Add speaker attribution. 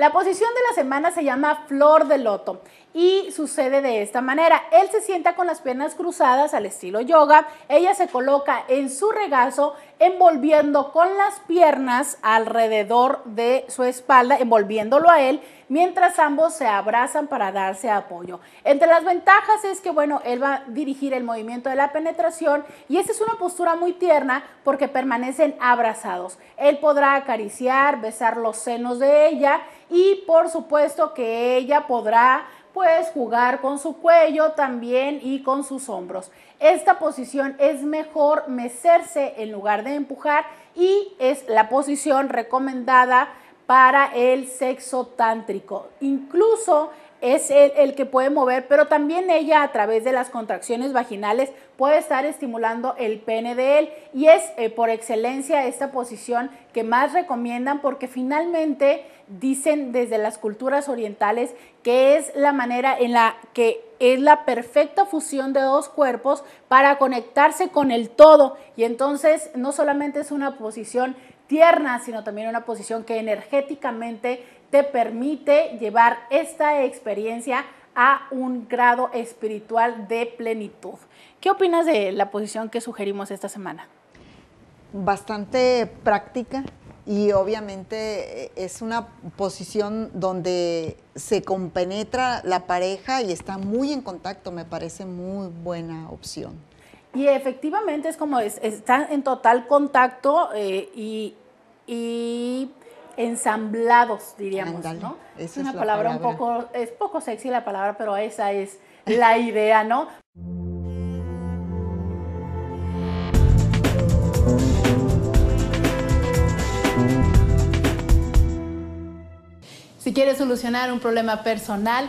Speaker 1: La posición de la semana se llama Flor de Loto y sucede de esta manera. Él se sienta con las piernas cruzadas al estilo yoga, ella se coloca en su regazo envolviendo con las piernas alrededor de su espalda, envolviéndolo a él, mientras ambos se abrazan para darse apoyo. Entre las ventajas es que, bueno, él va a dirigir el movimiento de la penetración y esta es una postura muy tierna porque permanecen abrazados. Él podrá acariciar, besar los senos de ella y por supuesto que ella podrá pues jugar con su cuello también y con sus hombros. Esta posición es mejor mecerse en lugar de empujar y es la posición recomendada para el sexo tántrico. Incluso es el, que puede mover, pero también ella a través de las contracciones vaginales puede estar estimulando el pene de él. Y es eh, por excelencia esta posición que más recomiendan porque finalmente dicen desde las culturas orientales que es la manera en la que es la perfecta fusión de dos cuerpos para conectarse con el todo. Y entonces no solamente es una posición sino también una posición que energéticamente te permite llevar esta experiencia a un grado espiritual de plenitud. ¿Qué opinas de la posición que sugerimos esta semana? Bastante práctica y obviamente eh, es una posición donde se compenetra la pareja y está muy en contacto, me parece muy buena opción. Y efectivamente es como es, están en total contacto eh, y, ensamblados, diríamos, ¿no? Es una palabra, un poco, es poco sexy la palabra, pero esa es la idea, ¿no? Si quieres solucionar un problema personal,